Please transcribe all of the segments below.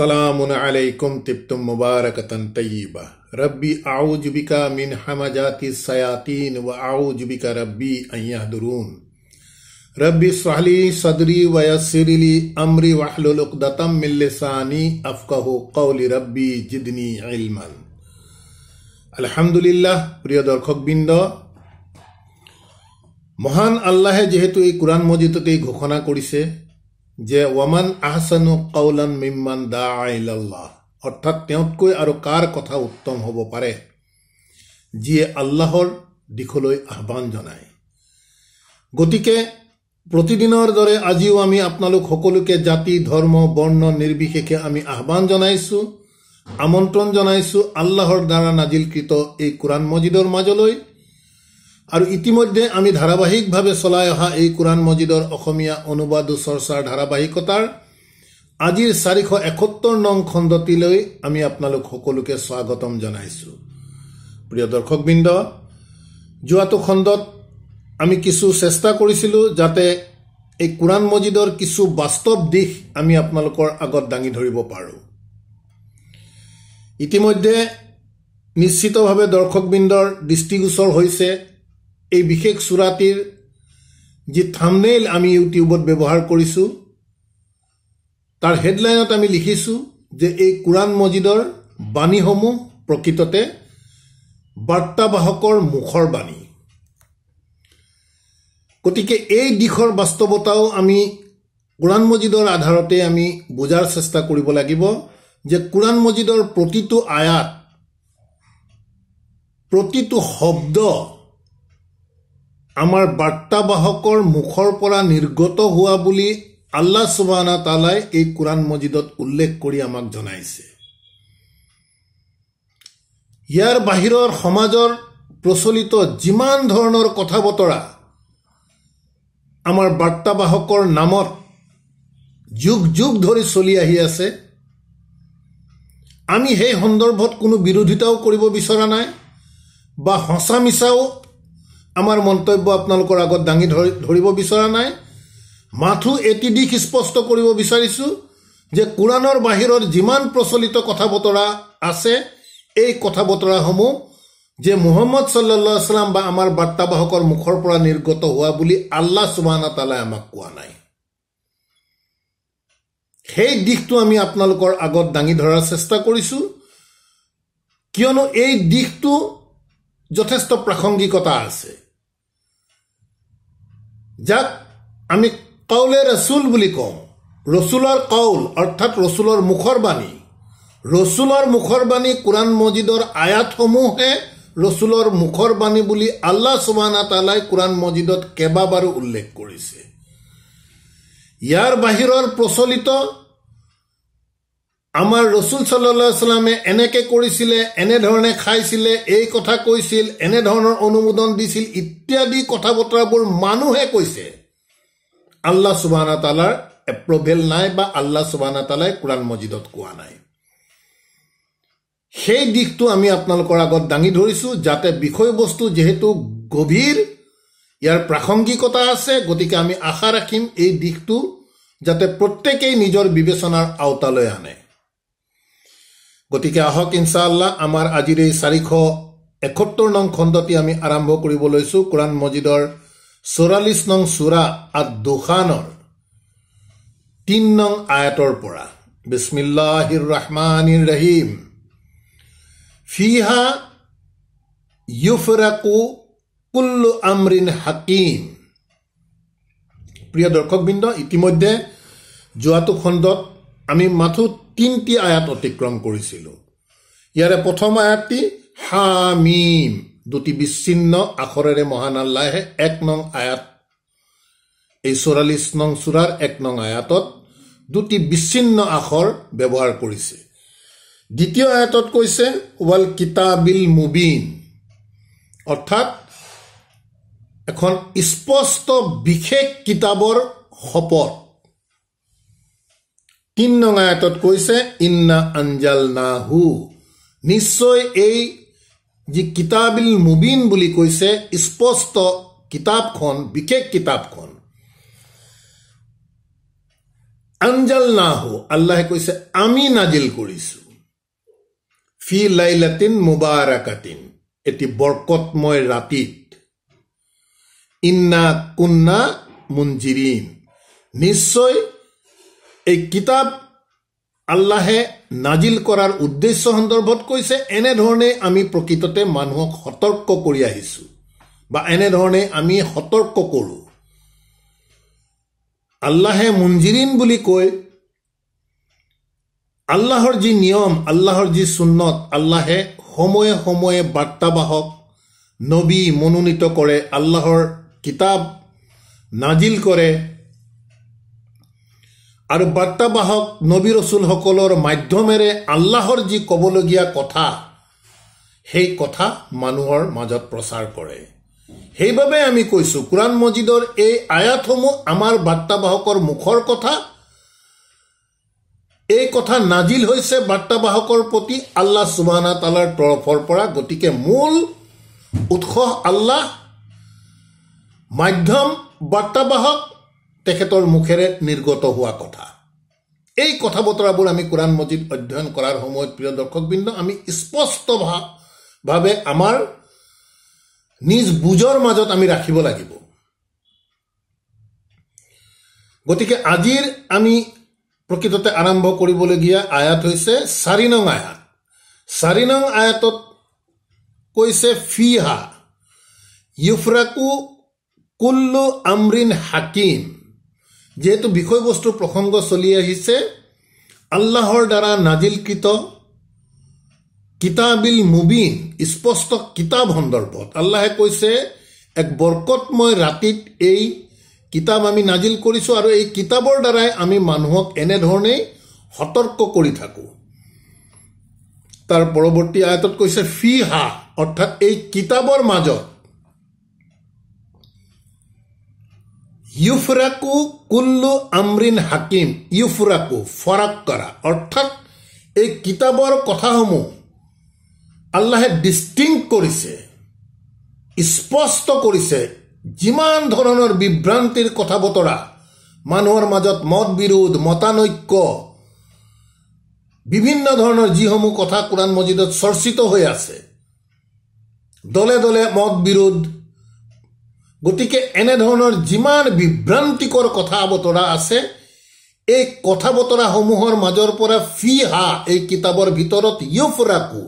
সালামুন আলাইকুম তিপ্তুম মুবারকতন তৈবা রব্বি আউজবিকা মিন হামাজাতি সায়াতিন ওয়া আউজবিকা রব্বি আয়াহদুরুন রব্বি সাহলি সদরি ওয়াসিরিলি আমরি ওয়াহলুল উকদাতাম মিন লিসানি আফকাহু কওলি রব্বি জিদনি ইলমান আলহামদুলিল্লাহ প্রিয় বৃন্দ মহান আল্লাহে যেহেতু এই কোরআন মজিদতেই ঘোষণা কৰিছে যে ৱমান আহচানু কৌলান মিম্মান দা আইলাল্লাহ অৰ্থাৎ তেওঁতকৈ আৰু কাৰ কথা উত্তম হ'ব পাৰে যিয়ে আল্লাহৰ দিশলৈ আহ্বান জনায় গতিকে প্ৰতিদিনৰ দৰে আজিও আমি আপোনালোক সকলোকে জাতি ধৰ্ম বৰ্ণ নিৰ্বিশেষে আমি আহ্বান জনাইছোঁ আমন্ত্ৰণ জনাইছোঁ আল্লাহৰ দ্বাৰা নাজিলকৃত এই কোৰাণ মজিদৰ মাজলৈ আৰু ইতিমধ্যে আমি ধাৰাবাহিকভাৱে চলাই অহা এই কোৰাণ মজিদৰ অসমীয়া অনুবাদ চৰ্চাৰ ধাৰাবাহিকতাৰ আজিৰ চাৰিশ এসত্তৰ নং খণ্ডটিলৈ আমি আপোনালোক সকলোকে স্বাগতম জনাইছো প্ৰিয় দৰ্শকবৃন্দ যোৱাটো খণ্ডত আমি কিছু চেষ্টা কৰিছিলোঁ যাতে এই কোৰাণ মজিদৰ কিছু বাস্তৱ দিশ আমি আপোনালোকৰ আগত দাঙি ধৰিব পাৰোঁ ইতিমধ্যে নিশ্চিতভাৱে দৰ্শকবৃন্দৰ দৃষ্টিগোচৰ হৈছে এই বিশেষ চূৰাটিৰ যি থামনেইল আমি ইউটিউবত ব্যৱহাৰ কৰিছোঁ তাৰ হেডলাইনত আমি লিখিছোঁ যে এই কোৰাণ মজিদৰ বাণীসমূহ প্ৰকৃততে বাৰ্তাবাহকৰ মুখৰ বাণী গতিকে এই দিশৰ বাস্তৱতাও আমি কোৰাণ মজিদৰ আধাৰতে আমি বুজাৰ চেষ্টা কৰিব লাগিব যে কোৰাণ মজিদৰ প্ৰতিটো আয়াত প্ৰতিটো শব্দ আমাৰ বাৰ্তাবাহকৰ মুখৰ পৰা নিৰ্গত হোৱা বুলি আল্লাহ চুবানা তালাই এই কোৰাণ মজিদত উল্লেখ কৰি আমাক জনাইছে ইয়াৰ বাহিৰৰ সমাজৰ প্ৰচলিত যিমান ধৰণৰ কথা বতৰা আমাৰ বাৰ্তাবাহকৰ নামত যুগ যুগ ধৰি চলি আহি আছে আমি সেই সন্দৰ্ভত কোনো বিৰোধিতাও কৰিব বিচৰা নাই বা সঁচা মিছাও আমাৰ মন্তব্য আপোনালোকৰ আগত দাঙি ধৰি ধৰিব বিচৰা নাই মাথো এটি দিশ স্পষ্ট কৰিব বিচাৰিছোঁ যে কোৰাণৰ বাহিৰৰ যিমান প্ৰচলিত কথা বতৰা আছে এই কথা বতৰাসমূহ যে মোহাম্মদ চল্লা বা আমাৰ বাৰ্তাবাহকৰ মুখৰ পৰা নিৰ্গত হোৱা বুলি আল্লাহ চুমানা তালাই আমাক কোৱা নাই সেই দিশটো আমি আপোনালোকৰ আগত দাঙি ধৰাৰ চেষ্টা কৰিছোঁ কিয়নো এই দিশটো যথেষ্ট প্ৰাসংগিকতা আছে যাক আমি কাউলে ৰচুল বুলি কওঁ ৰচুলৰ কাউল অৰ্থাৎ ৰচুলৰ মুখৰ বাণী ৰচুলৰ মুখৰ বাণী কোৰাণ মজিদৰ আয়াতসমূহে ৰচুলৰ মুখৰ বাণী বুলি আল্লাহ চুবানা তালাই কোৰাণ মজিদত কেইবাবাৰো উল্লেখ কৰিছে ইয়াৰ বাহিৰৰ প্ৰচলিত আমাৰ ৰচুল চাল্লা চাল্লামে এনেকে কৰিছিলে এনেধৰণে খাইছিলে এই কথা কৈছিল এনেধৰণৰ অনুমোদন দিছিল ইত্যাদি কথা বতৰাবোৰ মানুহে কৈছে আল্লাহ চুবানা তালাৰ এপ্ৰভেল নাই বা আল্লাহ চুবানা তালাই কোৰাণ মছজিদত কোৱা নাই সেই দিশটো আমি আপোনালোকৰ আগত দাঙি ধৰিছো যাতে বিষয়বস্তু যিহেতু গভীৰ ইয়াৰ প্ৰাসংগিকতা আছে গতিকে আমি আশা ৰাখিম এই দিশটো যাতে প্ৰত্যেকেই নিজৰ বিবেচনাৰ আওতালৈ আনে গতিকে আহক ইনশাআল্লাহ আমাৰ আজিৰ এই চাৰিশ এসত্তৰ নং খণ্ডটি আমি আৰম্ভ কৰিব লৈছোঁ কোৰাণ মজিদৰ চৌৰাল্লিছ নং চূৰা আৰু দোষানৰ তিন নং আয়াতৰ পৰা বিস্মিল্লাহিৰ ৰহমান ৰহিম ফিহা কুল্লু আমৰিন হাকিম প্ৰিয় দৰ্শকবৃন্দ ইতিমধ্যে যোৱাটো খণ্ডত আমি মাথোঁ তিনিটি আয়াত অতিক্ৰম কৰিছিলোঁ ইয়াৰে প্ৰথম আয়াতটি হামিম দুটি বিচ্ছিন্ন আখৰেৰে মহান আল্লাহে এক নং আয়াত এই চৌৰাল্লিছ নং চূড়াৰ এক নং আয়াতত দুটি বিচ্ছিন্ন আখৰ ব্যৱহাৰ কৰিছে দ্বিতীয় আয়াতত কৈছে ৱাল কিতাবিল মুবিন অৰ্থাৎ এখন স্পষ্ট বিশেষ কিতাপৰ শপত তিন নং আয়াতত কৈছে ইন্না আঞ্জাল না হু নিশ্চয় এই যি কিতাবিল মুবিন বুলি কৈছে স্পষ্ট কিতাপখন বিশেষ কিতাপখন আঞ্জাল না হু আল্লাহে কৈছে আমি নাজিল কৰিছো ফি লাইলাতিন মুবাৰাকাতিন এটি বৰকতময় ৰাতিত ইন্না কুন্না মুঞ্জিৰিন নিশ্চয় এই কিতাপ আল্লাহে নাজিল কৰাৰ উদ্দেশ্য সন্দৰ্ভত কৈছে এনেধৰণে আমি প্ৰকৃততে মানুহক সতৰ্ক কৰি আহিছোঁ বা এনেধৰণে আমি সতৰ্ক কৰোঁ আল্লাহে মঞ্জিৰিন বুলি কৈ আল্লাহৰ যি নিয়ম আল্লাহৰ যি চুন্নত আল্লাহে সময়ে সময়ে বাৰ্তাবাহক নবী মনোনীত কৰে আল্লাহৰ কিতাপ নাজিল কৰে আৰু বাৰ্তাবাহক নবী ৰচুলসকলৰ মাধ্যমেৰে আল্লাহৰ যি ক'বলগীয়া কথা সেই কথা মানুহৰ মাজত প্ৰচাৰ কৰে সেইবাবে আমি কৈছোঁ কোৰাণ মজিদৰ এই আয়াতসমূহ আমাৰ বাৰ্তাবাহকৰ মুখৰ কথা এই কথা নাজিল হৈছে বাৰ্তাবাহকৰ প্ৰতি আল্লাহ চুবানা তালাৰ তৰফৰ পৰা গতিকে মূল উৎস আল্লাহ মাধ্যম বাৰ্তাবাহক তেখেতৰ মুখেৰে নিৰ্গত হোৱা কথা এই কথা বতৰাবোৰ আমি কোৰাণ মজিদ অধ্যয়ন কৰাৰ সময়ত প্ৰিয় দৰ্শকবৃন্দ আমি স্পষ্টভাৱে আমাৰ নিজ বুজৰ মাজত আমি ৰাখিব লাগিব গতিকে আজিৰ আমি প্ৰকৃততে আৰম্ভ কৰিবলগীয়া আয়াত হৈছে চাৰি নং আয়াত চাৰি নং আয়াতত কৈছে ফি হা ইউফ্ৰাকু কুল্লু আমৰিন হাকিম যিহেতু বিষয়বস্তু প্ৰসংগ চলি আহিছে আল্লাহৰ দ্বাৰা নাজিলকৃত কিতাবিল মুবিন স্পষ্ট কিতাপ সন্দৰ্ভত আল্লাহে কৈছে এক বৰকতময় ৰাতিত এই কিতাপ আমি নাজিল কৰিছোঁ আৰু এই কিতাপৰ দ্বাৰাই আমি মানুহক এনেধৰণেই সতৰ্ক কৰি থাকোঁ তাৰ পৰৱৰ্তী আয়তত কৈছে ফি হা অৰ্থাৎ এই কিতাপৰ মাজত ইউফরাকু কুল্লু আমরিন হাকিম ইউফরাকু ফরাক করা অর্থাৎ এই কিতাপৰ কথাসমূহ আল্লাহে ডিষ্টিং কৰিছে স্পষ্ট কৰিছে যিমান ধৰণৰ বিভ্ৰান্তিৰ কথা বতৰা মানুহৰ মাজত মত বিৰোধ মতানৈক্য বিভিন্ন ধৰণৰ যিসমূহ কথা কোৰাণ মছজিদত চৰ্চিত হৈ আছে দলে দলে মত বিৰোধ গতিকে এনেধৰণৰ যিমান বিভ্ৰান্তিকৰ কথা বতৰা আছে এই কথা বতৰাসমূহৰ মাজৰ পৰা ফি হা এই কিতাপৰ ভিতৰত ইউফৰাকো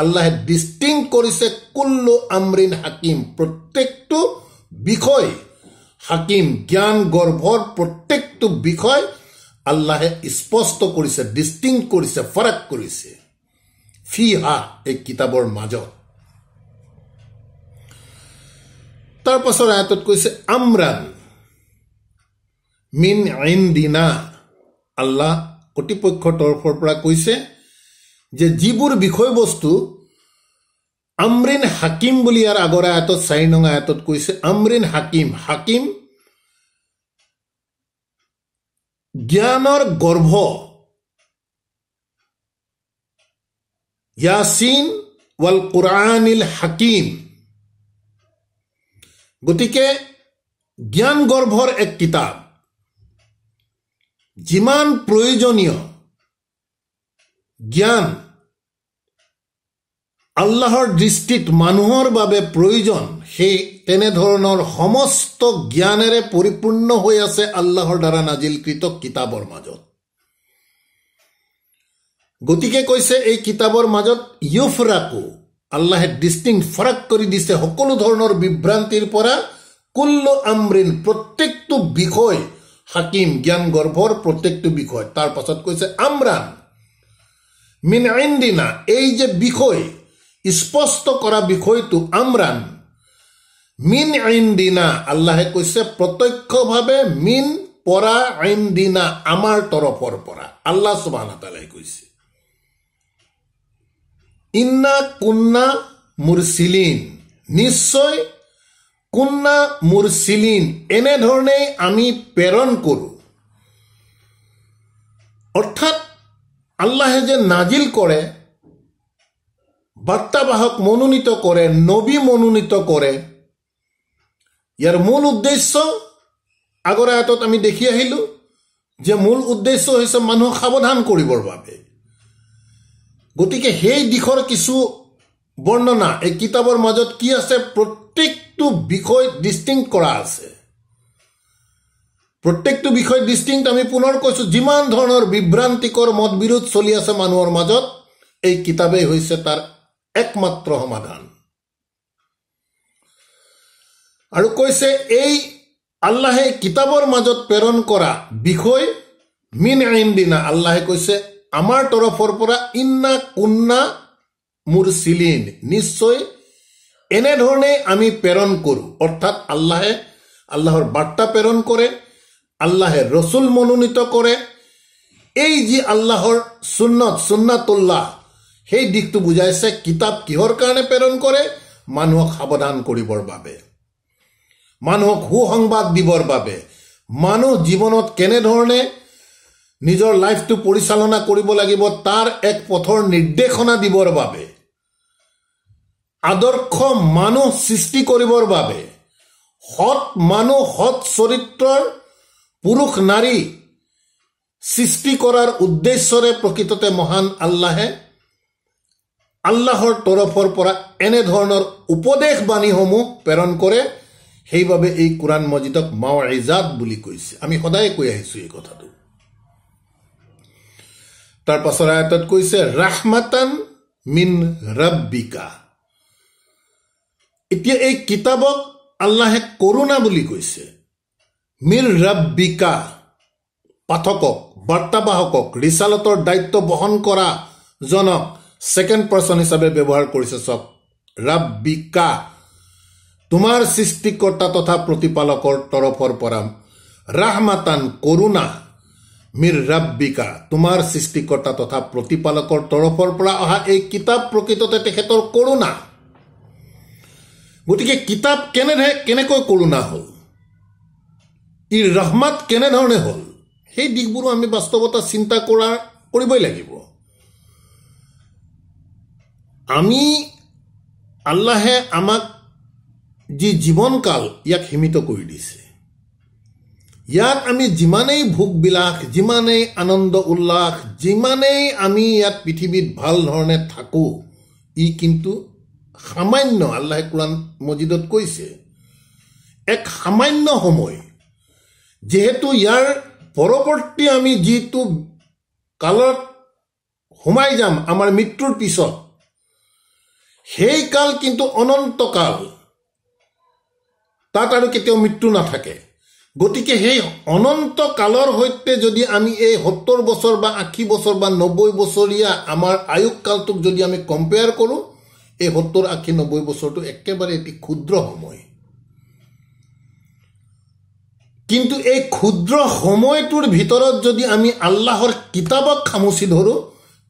আল্লাহে ডিষ্টিং কৰিছে কুল্লু আমৰিন হাকিম প্ৰত্যেকটো বিষয় হাকিম জ্ঞান গৰ্ভৰ প্ৰত্যেকটো বিষয় আল্লাহে স্পষ্ট কৰিছে ডিষ্টিং কৰিছে ফৰাক কৰিছে ফি হা এই কিতাপৰ মাজত তাৰ পাছত আয়াতত কৈছে আমৰান মিন আইন দিনা আল্লাহ কৰ্তৃপক্ষৰ তৰফৰ পৰা কৈছে যে যিবোৰ বিষয়বস্তু আমৰিন হাকিম বুলি ইয়াৰ আগৰ আয়াতত চাৰি নঙা আয়াতত কৈছে আমৰিন হাকিম হাকিম জ্ঞানৰ গৰ্ভ ইয়াচিন ৱাল কোৰআন হাকিম গতিকে জ্ঞান গৰ্ভৰ এক কিতাপ যিমান প্ৰয়োজনীয় জ্ঞান আল্লাহৰ দৃষ্টিত মানুহৰ বাবে প্ৰয়োজন সেই তেনেধৰণৰ সমস্ত জ্ঞানেৰে পৰিপূৰ্ণ হৈ আছে আল্লাহৰ দ্বাৰা নাজিলকৃত কিতাপৰ মাজত গতিকে কৈছে এই কিতাপৰ মাজত ইউফৰাকো আল্লাহে ডিস্টিং ফরাক কৰি দিছে সকলো ধৰণৰ বিভ্ৰান্তিৰ পৰা কুল্ল আমরিন প্ৰত্যেকটো বিষয় হাকিম জ্ঞান গৰ্ভৰ প্ৰত্যেকটো বিষয় তার পাছত কৈছে আমরান মিন আইন দিনা এই যে বিষয় স্পষ্ট কৰা বিষয়টো আমরান মিন আইন দিনা আল্লাহে কৈছে প্ৰত্যক্ষভাৱে মিন পৰা দিনা আমাৰ তৰফৰ পৰা আল্লাহ সুবাহ তালাই কৈছে ইন্না কুন্না মুরসিলিন নিশ্চয় কুন্না মুরসিলিন ধরনে আমি প্ৰেৰণ কৰোঁ অৰ্থাৎ আল্লাহে যে নাজিল কৰে বাৰ্তাবাহক মনোনীত কৰে নবী মনোনীত কৰে ইয়াৰ মূল উদ্দেশ্য আগৰ আয়াতত আমি দেখি আহিলোঁ যে মূল উদ্দেশ্য হৈছে মানুহক সাৱধান কৰিবৰ বাবে গতিকে সেই দিশৰ কিছু বৰ্ণনা এই কিতাপৰ মাজত কি আছে প্ৰত্যেকটো বিষয় ডিষ্টিংক কৰা আছে প্ৰত্যেকটো বিষয় ডিষ্টিংক আমি পুনৰ কৈছো যিমান ধৰণৰ বিভ্ৰান্তিকৰ মত বিৰোধ চলি আছে মানুহৰ মাজত এই কিতাপেই হৈছে তাৰ একমাত্ৰ সমাধান আৰু কৈছে এই আল্লাহে কিতাপৰ মাজত প্ৰেৰণ কৰা বিষয় মিন আইন দিনা আল্লাহে কৈছে আমাৰ তৰফৰ পৰা ইন্না কুন্না মুৰচিলিন নিশ্চয় এনেধৰণে আমি প্ৰেৰণ কৰোঁ অৰ্থাৎ আল্লাহে আল্লাহৰ বাৰ্তা প্ৰেৰণ কৰে আল্লাহে ৰচুল মনোনীত কৰে এই যি আল্লাহৰ চুন্নত চুন্নাতুল্লাহ সেই দিশটো বুজাইছে কিতাপ কিহৰ কাৰণে প্ৰেৰণ কৰে মানুহক সাৱধান কৰিবৰ বাবে মানুহক সুসংবাদ দিবৰ বাবে মানুহ জীৱনত কেনেধৰণে নিজৰ লাইফটো পৰিচালনা কৰিব লাগিব তাৰ এক পথৰ নিৰ্দেশনা দিবৰ বাবে আদৰ্শ মানুহ সৃষ্টি কৰিবৰ বাবে সৎ মানুহ সৎ চৰিত্ৰৰ পুৰুষ নাৰী সৃষ্টি কৰাৰ উদ্দেশ্যৰে প্ৰকৃততে মহান আল্লাহে আল্লাহৰ তৰফৰ পৰা এনেধৰণৰ উপদেশ বাণীসমূহ প্ৰেৰণ কৰে সেইবাবে এই কোৰাণ মজিদক মাও এজাদ বুলি কৈছে আমি সদায় কৈ আহিছোঁ এই কথাটো তাৰ পাছৰ আয়াতত কৈছে ৰাহমাতান মিন ৰব্বিকা এতিয়া এই কিতাপক আল্লাহে কৰুণা বুলি কৈছে মিন ৰব্বিকা পাঠকক বাৰ্তাবাহকক ৰিচালতৰ দায়িত্ব বহন কৰা জনক ছেকেণ্ড পাৰ্চন হিচাপে ব্যৱহাৰ কৰিছে চক ৰব্বিকা তোমাৰ সৃষ্টিকৰ্তা তথা প্ৰতিপালকৰ তৰফৰ পৰা ৰাহমাতান কৰুণা মিৰ ৰাব্বিকা তোমাৰ সৃষ্টিকৰ্তা তথা প্ৰতিপালকৰ তৰফৰ পৰা অহা এই কিতাপ প্ৰকৃততে তেখেতৰ কৰোণা গতিকে কিতাপ কেনেদৰে কেনেকৈ কৰোণা হ'ল ই ৰহমাত কেনেধৰণে হ'ল সেই দিশবোৰো আমি বাস্তৱতা চিন্তা কৰা কৰিবই লাগিব আমি আল্লাহে আমাক যি জীৱনকাল ইয়াক সীমিত কৰি দিছে ইয়াত আমি যিমানেই ভোগ বিলাস যিমানেই আনন্দ উল্লাস যিমানেই আমি ইয়াত পৃথিৱীত ভাল ধৰণে থাকোঁ ই কিন্তু সামান্য আল্লাহে কোৰাণ মজিদত কৈছে এক সামান্য সময় যিহেতু ইয়াৰ পৰৱৰ্তী আমি যিটো কালত সোমাই যাম আমাৰ মৃত্যুৰ পিছত সেই কাল কিন্তু অনন্তকাল তাত আৰু কেতিয়াও মৃত্যু নাথাকে গতিকে সেই অনন্ত কালৰ সৈতে যদি আমি এই সত্তৰ বছৰ বা আশী বছৰ বা নব্বৈ বছৰীয়া আমাৰ আয়ুসকালটোক যদি আমি কম্পেয়াৰ কৰোঁ এই সত্তৰ আশী নব্বৈ বছৰটো একেবাৰে এটি ক্ষুদ্ৰ সময় কিন্তু এই ক্ষুদ্ৰ সময়টোৰ ভিতৰত যদি আমি আল্লাহৰ কিতাপক খামুচি ধৰোঁ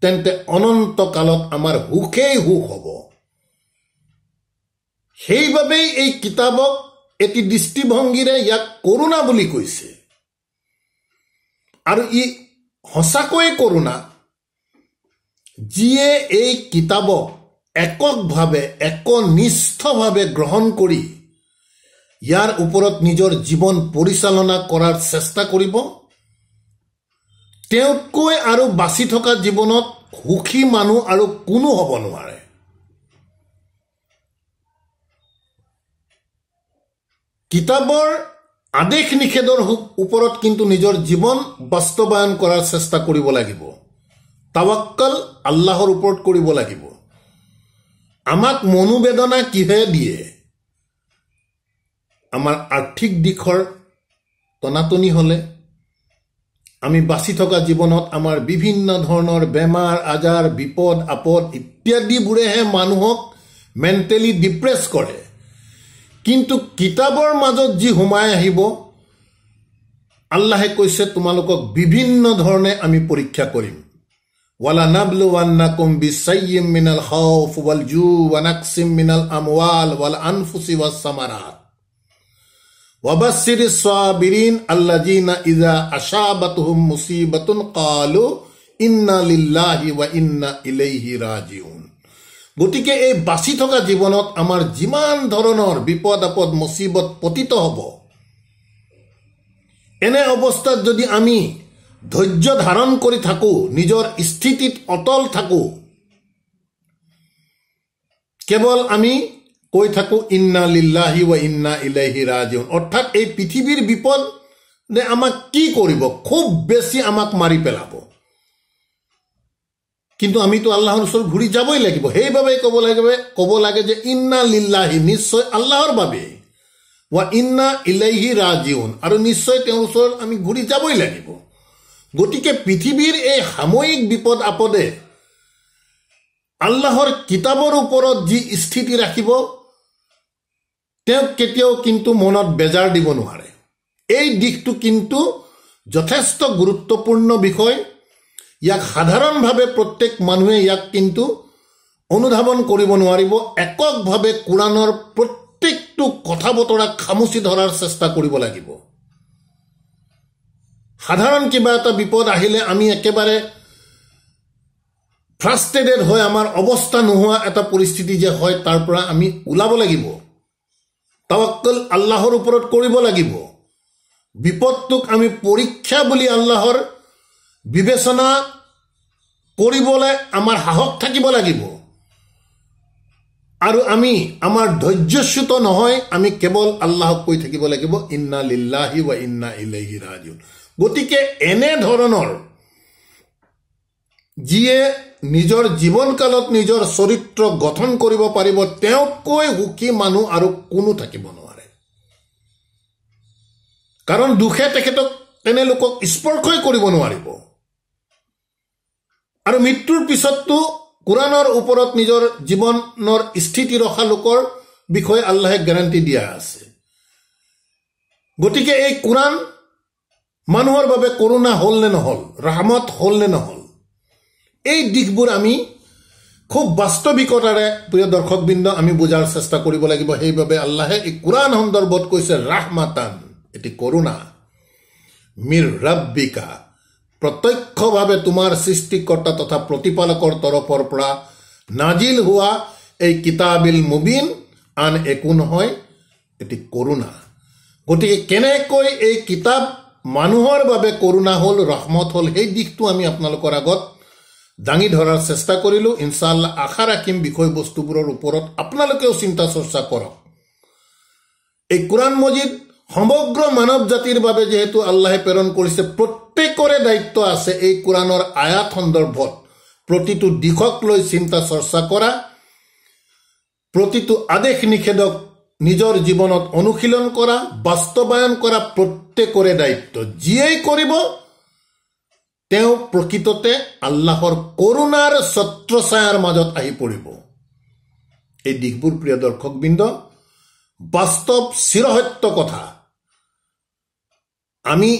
তেন্তে অনন্তকালত আমাৰ সুখেই সুখ হ'ব সেইবাবেই এই কিতাপক এটি দৃষ্টিভংগীৰে ইয়াক কৰোণা বুলি কৈছে আৰু ই সঁচাকৈয়ে কৰোণা যিয়ে এই কিতাপক এককভাৱে একনিষ্ঠভাৱে গ্ৰহণ কৰি ইয়াৰ ওপৰত নিজৰ জীৱন পৰিচালনা কৰাৰ চেষ্টা কৰিব তেওঁতকৈ আৰু বাচি থকা জীৱনত সুখী মানুহ আৰু কোনো হ'ব নোৱাৰে কিতাপৰ আদেশ নিষেধৰ ওপৰত কিন্তু নিজৰ জীৱন বাস্তৱায়ন কৰাৰ চেষ্টা কৰিব লাগিব তাৱাক্কাল আল্লাহৰ ওপৰত কৰিব লাগিব আমাক মনোবেদনা কিহে দিয়ে আমাৰ আৰ্থিক দিশৰ টনাটনি হ'লে আমি বাচি থকা জীৱনত আমাৰ বিভিন্ন ধৰণৰ বেমাৰ আজাৰ বিপদ আপদ ইত্যাদিবোৰেহে মানুহক মেণ্টেলি ডিপ্ৰেছ কৰে কিন্তু কিতাবৰ মাজত যি সোমাই আহিব আল্লাহে কৈছে তোমালোকক বিভিন্ন ধৰণে আমি পৰীক্ষা কৰিম ৱালা নাবলু ৱান্না কম মিনাল হফ ৱাল জু মিনাল আমৱাল ৱাল আনফুচি ৱা চামাৰাহ وَبَشِّرِ الصَّابِرِينَ الَّذِينَ إِذَا أَصَابَتْهُم مُّصِيبَةٌ قَالُوا إِنَّا لِلَّهِ وَإِنَّا গতিকে এই বাচি থকা জীৱনত আমাৰ যিমান ধৰণৰ বিপদ আপদ মচিবত পতিত হ'ব এনে অৱস্থাত যদি আমি ধৈৰ্য ধাৰণ কৰি থাকোঁ নিজৰ স্থিতিত অটল থাকোঁ কেৱল আমি কৈ থাকোঁ ইন্না লিল্লাহি ৱ ইন্না ইলাহি ৰাজ অৰ্থাৎ এই পৃথিৱীৰ বিপদে আমাক কি কৰিব খুব বেছি আমাক মাৰি পেলাব কিন্তু আমিতো আল্লাহৰ ওচৰত ঘূৰি যাবই লাগিব সেইবাবেই ক'ব লাগে ক'ব লাগে যে ইন্না লিল্লাহি নিশ্চয় আল্লাহৰ বাবেই ৱা ইন্না ইলাইহি ৰাজিউন আৰু নিশ্চয় তেওঁৰ ওচৰত আমি ঘূৰি যাবই লাগিব গতিকে পৃথিৱীৰ এই সাময়িক বিপদ আপদে আল্লাহৰ কিতাপৰ ওপৰত যি স্থিতি ৰাখিব তেওঁক কেতিয়াও কিন্তু মনত বেজাৰ দিব নোৱাৰে এই দিশটো কিন্তু যথেষ্ট গুৰুত্বপূৰ্ণ বিষয় ইয়াক সাধাৰণভাৱে প্ৰত্যেক মানুহে ইয়াক কিন্তু অনুধাৱন কৰিব নোৱাৰিব এককভাৱে কোৰাণৰ প্ৰত্যেকটো কথা বতৰা খামুচি ধৰাৰ চেষ্টা কৰিব লাগিব সাধাৰণ কিবা এটা বিপদ আহিলে আমি একেবাৰে ফ্ৰাষ্ট্ৰেটেড হৈ আমাৰ অৱস্থা নোহোৱা এটা পৰিস্থিতি যে হয় তাৰ পৰা আমি ওলাব লাগিব তাৱাকল আল্লাহৰ ওপৰত কৰিব লাগিব বিপদটোক আমি পৰীক্ষা বুলি আল্লাহৰ বিবেচনা কৰিবলৈ আমাৰ সাহস থাকিব লাগিব আৰু আমি আমাৰ ধৈৰ্যচ্যুত নহয় আমি কেৱল আল্লাহক কৈ থাকিব লাগিব ইন্না লিল্লাহি বা ইন্না ইলাহি ৰাজুন গতিকে এনেধৰণৰ যিয়ে নিজৰ জীৱনকালত নিজৰ চৰিত্ৰ গঠন কৰিব পাৰিব তেওঁতকৈ সুখী মানুহ আৰু কোনো থাকিব নোৱাৰে কাৰণ দুখে তেখেতক তেনেলোকক স্পৰ্শই কৰিব নোৱাৰিব আৰু মৃত্যুৰ পিছতো কোৰাণৰ ওপৰত নিজৰ জীৱনৰ স্থিতি ৰখা লোকৰ বিষয়ে আল্লাহে গেৰাণ্টি দিয়া আছে গতিকে এই কোৰাণ মানুহৰ বাবে কৰোণা হ'ল নে নহ'ল ৰাহামত হ'ল নে নহ'ল এই দিশবোৰ আমি খুব বাস্তৱিকতাৰে প্ৰিয় দৰ্শকবৃন্দ আমি বুজাৰ চেষ্টা কৰিব লাগিব সেইবাবে আল্লাহে এই কোৰাণ সন্দৰ্ভত কৈছে ৰাহ মাতান এটি কৰোণা মিৰ ৰাব্বিকা প্ৰত্যক্ষভাৱে তোমাৰ সৃষ্টিকৰ্তা তথা প্ৰতিপালকৰ তৰফৰ পৰা নাজিল হোৱা এই কিতাবিল মুবিন আন একো নহয় এটি কৰোণা গতিকে কেনেকৈ এই কিতাপ মানুহৰ বাবে কৰোণা হ'ল ৰহমত হ'ল সেই দিশটো আমি আপোনালোকৰ আগত দাঙি ধৰাৰ চেষ্টা কৰিলোঁ ইনশাল্লাহ আশা ৰাখিম বিষয়বস্তুবোৰৰ ওপৰত আপোনালোকেও চিন্তা চৰ্চা কৰক এই কোৰাণ মজিদ সমগ্ৰ মানৱ জাতিৰ বাবে যিহেতু আল্লাহে প্ৰেৰণ কৰিছে প্ৰত্যেকৰে দায়িত্ব আছে এই কোৰাণৰ আয়াত সন্দৰ্ভত প্ৰতিটো দিশক লৈ চিন্তা চৰ্চা কৰা প্ৰতিটো আদেশ নিষেধক নিজৰ জীৱনত অনুশীলন কৰা বাস্তৱায়ন কৰা প্ৰত্যেকৰে দায়িত্ব যিয়েই কৰিব তেওঁ প্ৰকৃততে আল্লাহৰ কৰোণাৰ ছত্ৰছায়াৰ মাজত আহি পৰিব এই দিশবোৰ প্ৰিয় দৰ্শকবৃন্দ বাস্তৱ চিৰসত্য কথা আমি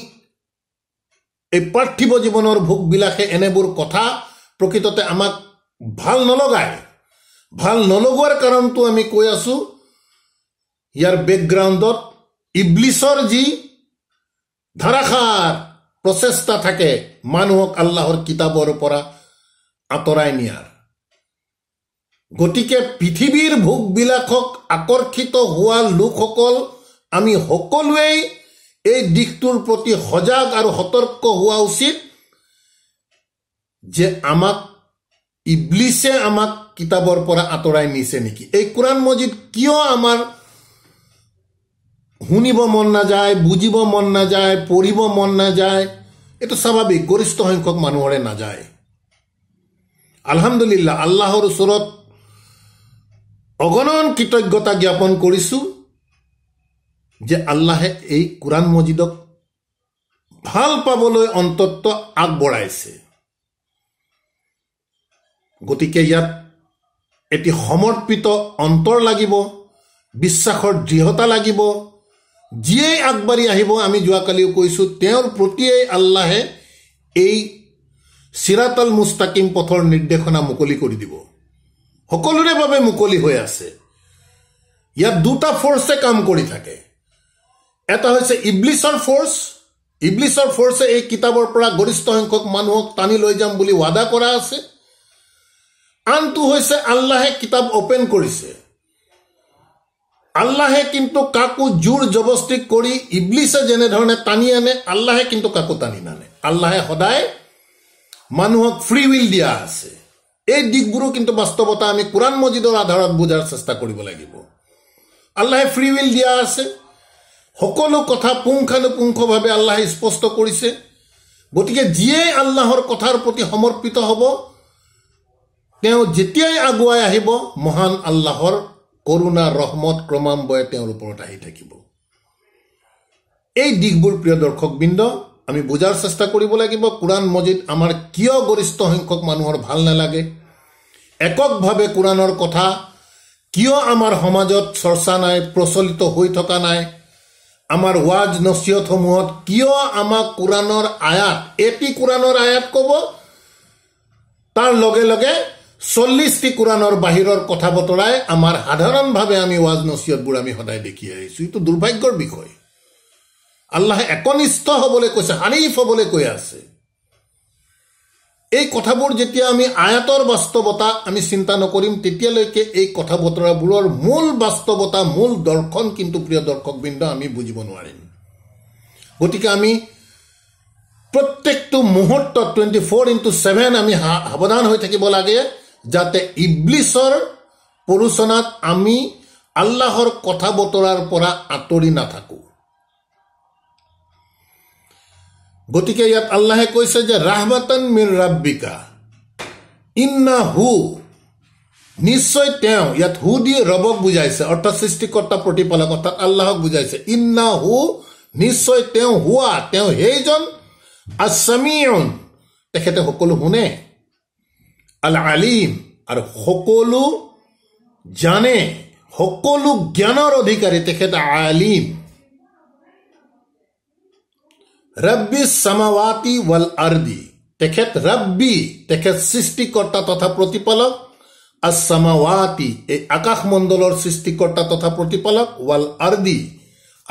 এই পাৰ্থিৱ জীৱনৰ ভোগবিলাসে এনেবোৰ কথা প্ৰকৃততে আমাক ভাল নলগায় ভাল নলগোৱাৰ কাৰণটো আমি কৈ আছোঁ ইয়াৰ বেকগ্ৰাউণ্ডত ইবলিছৰ যি ধাৰাসাৰ প্ৰচেষ্টা থাকে মানুহক আল্লাহৰ কিতাপৰ পৰা আঁতৰাই নিয়াৰ গতিকে পৃথিৱীৰ ভোগবিলাকক আকৰ্ষিত হোৱা লোকসকল আমি সকলোৱেই এই দিশটোৰ প্ৰতি সজাগ আৰু সতৰ্ক হোৱা উচিত যে আমাক ইবলিছে আমাক কিতাপৰ পৰা আঁতৰাই নিছে নেকি এই কোৰাণ মজিদ কিয় আমাৰ শুনিব মন নাযায় বুজিব মন নাযায় পঢ়িব মন নাযায় এইটো স্বাভাৱিক গৰিষ্ঠ সংখ্যক মানুহৰে নাযায় আলহামদুলিল্লাহ আল্লাহৰ ওচৰত অগণন কৃতজ্ঞতা জ্ঞাপন কৰিছোঁ যে আল্লাহে এই কোৰআন মজিদক ভাল পাবলৈ অন্তত আগবঢ়াইছে গতিকে ইয়াত এটি সমৰ্পিত অন্তৰ লাগিব বিশ্বাসৰ দৃঢ়তা লাগিব যিয়েই আগবাঢ়ি আহিব আমি যোৱাকালিও কৈছোঁ তেওঁৰ প্ৰতিয়েই আল্লাহে এই চিৰাতল মুস্তাকিম পথৰ নিৰ্দেশনা মুকলি কৰি দিব সকলোৰে বাবে মুকলি হৈ আছে ইয়াত দুটা ফৰ্চে কাম কৰি থাকে এটা হৈছে ইবলিছৰ ফৰ্চ ইবলিছৰ ফৰ্চে এই কিতাপৰ পৰা গৰিষ্ঠ সংখ্যক মানুহক টানি লৈ যাম বুলি ৱাদা কৰা আছে আনটো হৈছে আল্লাহে কিতাপ অ'পেন কৰিছে আল্লাহে কিন্তু কাকো জোৰ জবস্তি কৰি ইবলিছে যেনেধৰণে টানি আনে আল্লাহে কিন্তু কাকো টানি নানে আল্লাহে সদায় মানুহক ফ্ৰী উইল দিয়া আছে এই দিশবোৰো কিন্তু বাস্তৱতা আমি কোৰাণ মজিদৰ আধাৰত বুজাৰ চেষ্টা কৰিব লাগিব আল্লাহে ফ্ৰী উইল দিয়া আছে সকলো কথা পুংখানুপুংখভাৱে আল্লাহে স্পষ্ট কৰিছে গতিকে যিয়েই আল্লাহৰ কথাৰ প্ৰতি সমৰ্পিত হ'ব তেওঁ যেতিয়াই আগুৱাই আহিব মহান আল্লাহৰ কৰুণা ৰহমত ক্ৰমাম্বয়ে তেওঁৰ ওপৰত আহি থাকিব এই দিশবোৰ প্ৰিয় দৰ্শকবৃন্দ আমি বুজাৰ চেষ্টা কৰিব লাগিব কোৰাণ মজিদ আমাৰ কিয় গৰিষ্ঠ সংখ্যক মানুহৰ ভাল নালাগে এককভাৱে কোৰাণৰ কথা কিয় আমাৰ সমাজত চৰ্চা নাই প্ৰচলিত হৈ থকা নাই আমাৰ ৱাজ নচিয়তসমূহত কিয় আমাক কোৰাণৰ আয়াত এটি কোৰাণৰ আয়াত ক'ব তাৰ লগে লগে চল্লিছটি কোৰাণৰ বাহিৰৰ কথা বতৰাই আমাৰ সাধাৰণভাৱে আমি ৱাজ নচিয়তবোৰ আমি সদায় দেখি আহিছোঁ এইটো দুৰ্ভাগ্যৰ বিষয় আল্লাহে একনিষ্ঠ হ'বলৈ কৈছে হানিফ হ'বলৈ কৈ আছে এই কথাবোৰ যেতিয়া আমি আয়াতৰ বাস্তৱতা আমি চিন্তা নকৰিম তেতিয়ালৈকে এই কথা বতৰাবোৰৰ মূল বাস্তৱতা মূল দৰ্শন কিন্তু প্ৰিয় দৰ্শকবৃন্দ আমি বুজিব নোৱাৰিম গতিকে আমি প্ৰত্যেকটো মুহূৰ্তত টুৱেণ্টি ফ'ৰ ইণ্টু ছেভেন আমি সাৱধান হৈ থাকিব লাগে যাতে ইবলিছৰ প্ৰৰোচনাত আমি আল্লাহৰ কথা বতৰাৰ পৰা আঁতৰি নাথাকোঁ গতিকে ইয়াত আল্লাহে কৈছে যে ৰাহমাতন মিৰ ৰাব্বিকা ইন্না হু নিশ্চয় তেওঁ ইয়াত হু দি ৰবক বুজাইছে অৰ্থাৎ সৃষ্টিকৰ্তা প্ৰতিপালক অৰ্থাৎ আল্লাহক বুজাইছে ইন্না হু নিশ্চয় তেওঁ হোৱা তেওঁ সেইজন আচামিয়ন তেখেতে সকলো শুনে আল আলিম আৰু সকলো জানে সকলো জ্ঞানৰ অধিকাৰী তেখেতে আলিম রব্বি সামাওয়াতি ওয়াল আরদি তেখেত রব্বি তেখেত সৃষ্টিকর্তা তথা প্ৰতিপালক আসামাওয়াতি এই আকাশমণ্ডলৰ সৃষ্টিকৰ্তা তথা প্ৰতিপালক ৱাল আরদি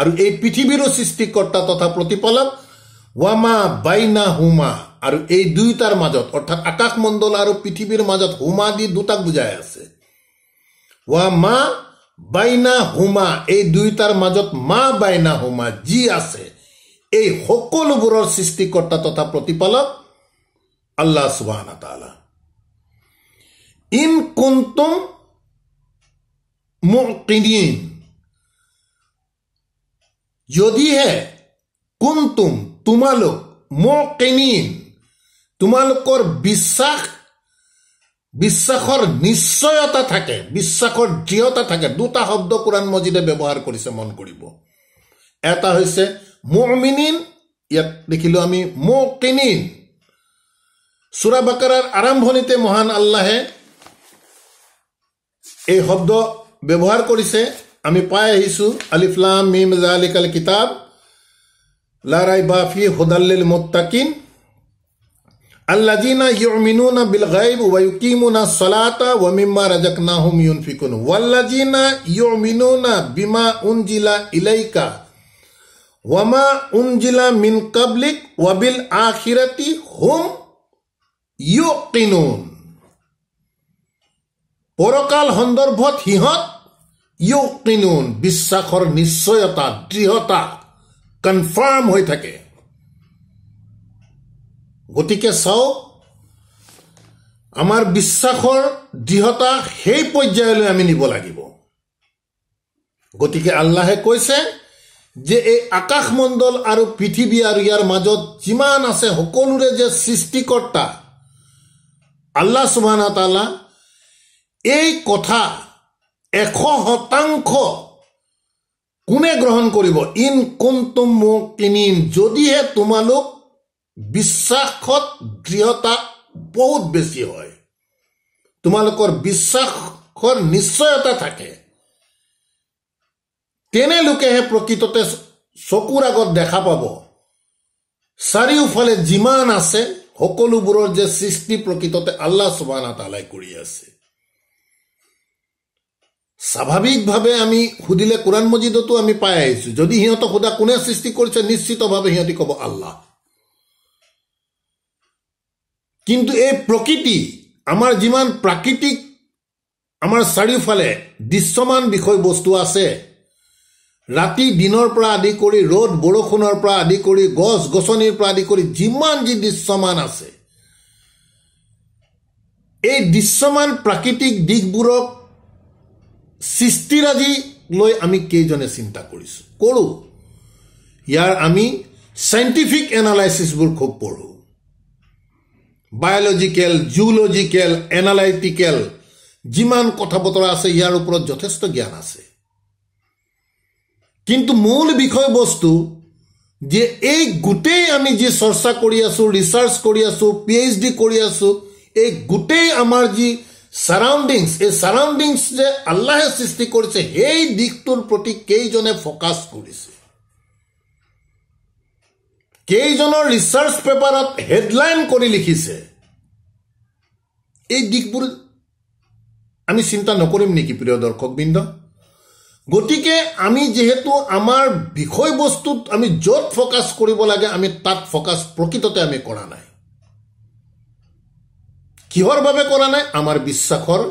আৰু এই পৃথিৱীৰো সৃষ্টিকৰ্তা তথা প্রতিপালক ৱামা বাইনা হুমা আৰু এই দুয়োটাৰ মাজত অৰ্থাৎ আকাশমণ্ডল আৰু পৃথিৱীৰ মাজত হুমা দি দুটাক বুজাই আছে ৱা মা বাইনা হুমা এই দুয়োটাৰ মাজত মা বাইনা হুমা যি আছে এই সকলোবোৰৰ সৃষ্টিকৰ্তা তথা প্ৰতিপালক আল্লাহ চুবাহানা ইন কুন্তুম মুকিন যদিহে কুন্তুম তোমালোক মুকিন তোমালোকৰ বিশ্বাস বিশ্বাসৰ নিশ্চয়তা থাকে বিশ্বাসৰ দৃঢ়তা থাকে দুটা শব্দ কোৰাণ মজিদে ব্যৱহাৰ কৰিছে মন কৰিব এটা হৈছে মুমিনিন ইয়াত দেখিলোঁ আমি মুকিনিন সুরা বাকাৰাৰ আৰম্ভণিতে মহান আল্লাহে এই শব্দ ব্যৱহাৰ কৰিছে আমি পাই আহিছোঁ আলিফলাম মিম জালিক আল কিতাপ লাৰাই বাফি হুদাল্লিল মুত্তাকিন আল্লাজিনা ইউমিনুনা বিল গাইব ওয়া ইউকিমুনা সলাতা ওয়া মিম্মা রাজাকনাহুম ইউনফিকুন ওয়াল্লাজিনা ইউমিনুনা বিমা উনজিলা পৰকাল সন্দৰ্ভত সিহঁত ইউকিনুন বিশ্বাসৰ নিশ্চয়তা দৃঢ়তা কনফাৰ্ম হৈ থাকে গতিকে চাওক আমাৰ বিশ্বাসৰ দৃঢ়তা সেই পৰ্যায়লৈ আমি নিব লাগিব গতিকে আল্লাহে কৈছে যে এই আকাশমণ্ডল আৰু পৃথিৱী আৰু ইয়াৰ মাজত যিমান আছে সকলোৰে যে সৃষ্টিকৰ্তা আল্লাহ চুবানা তালা এই কথা এশ শতাংশ কোনে গ্ৰহণ কৰিব ইন কোনটো মোক কিনিন যদিহে তোমালোক বিশ্বাসত দৃঢ়তা বহুত বেছি হয় তোমালোকৰ বিশ্বাসৰ নিশ্চয়তা থাকে তেনেলোকেহে প্ৰকৃততে চকুৰ আগত দেখা পাব চাৰিওফালে যিমান আছে সকলোবোৰৰ যে সৃষ্টি প্ৰকৃততে আল্লাহ চবান আতালাই কৰি আছে স্বাভাৱিকভাৱে আমি সুধিলে কোৰাণ মজিদতো আমি পাই আহিছোঁ যদি সিহঁতক সোধা কোনে সৃষ্টি কৰিছে নিশ্চিতভাৱে সিহঁতি ক'ব আল্লাহ কিন্তু এই প্ৰকৃতি আমাৰ যিমান প্ৰাকৃতিক আমাৰ চাৰিওফালে দৃশ্যমান বিষয়বস্তু আছে ৰাতি দিনৰ পৰা আদি কৰি ৰ'দ বৰষুণৰ পৰা আদি কৰি গছ গছনিৰ পৰা আদি কৰি যিমান যি দৃশ্যমান আছে এই দৃশ্যমান প্ৰাকৃতিক দিশবোৰক সৃষ্টিৰাজি লৈ আমি কেইজনে চিন্তা কৰিছোঁ কৰোঁ ইয়াৰ আমি চাইণ্টিফিক এনালাইচিছবোৰ খুব পঢ়োঁ বায়'লজিকেল জুলজিকেল এনালাইটিকেল যিমান কথা বতৰা আছে ইয়াৰ ওপৰত যথেষ্ট জ্ঞান আছে কিন্তু মূল বিষয়বস্তু যে এই গোটেই আমি যি চৰ্চা কৰি আছোঁ ৰিচাৰ্চ কৰি আছোঁ পি এইচ ডি কৰি আছোঁ এই গোটেই আমাৰ যি ছাৰাউণ্ডিংছ এই ছাৰাউণ্ডিংছ যে আল্লাহে সৃষ্টি কৰিছে সেই দিশটোৰ প্ৰতি কেইজনে ফ'কাছ কৰিছে কেইজনৰ ৰিচাৰ্চ পেপাৰত হেডলাইন কৰি লিখিছে এই দিশবোৰ আমি চিন্তা নকৰিম নেকি প্ৰিয় দৰ্শকবৃন্দ গতিকে আমি যিহেতু আমাৰ বিষয়বস্তুত আমি য'ত ফ'কাছ কৰিব লাগে আমি তাত ফ'কাছ প্ৰকৃততে আমি কৰা নাই কিহৰ বাবে কৰা নাই আমাৰ বিশ্বাসৰ